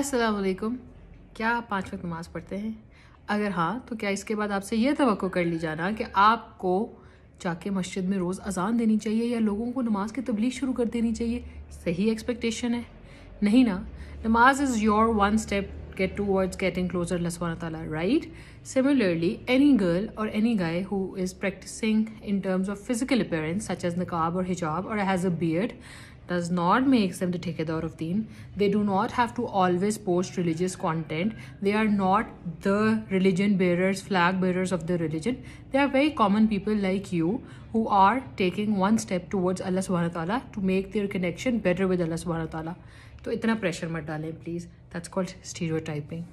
असलकुम क्या आप पाँच वक्त नमाज़ पढ़ते हैं अगर हाँ तो क्या इसके बाद आपसे यह तो कर ली जाना कि आपको जाके मस्जिद में रोज़ अजान देनी चाहिए या लोगों को नमाज की तबलीग शुरू कर देनी चाहिए सही एक्सपेक्टेशन है नहीं ना namaz is your one step get towards getting closer लसवान तला right similarly any girl or any guy who is practising in terms of physical appearance such as niqab or hijab or has a beard does not make them the Tekedar of Deen. They do not have to always post religious content. They are not the religion bearers, flag bearers of the religion. They are very common people like you who are taking one step towards Allah subhanahu wa ta'ala to make their connection better with Allah subhanahu wa ta'ala. So, itna pressure mat please. That's called stereotyping.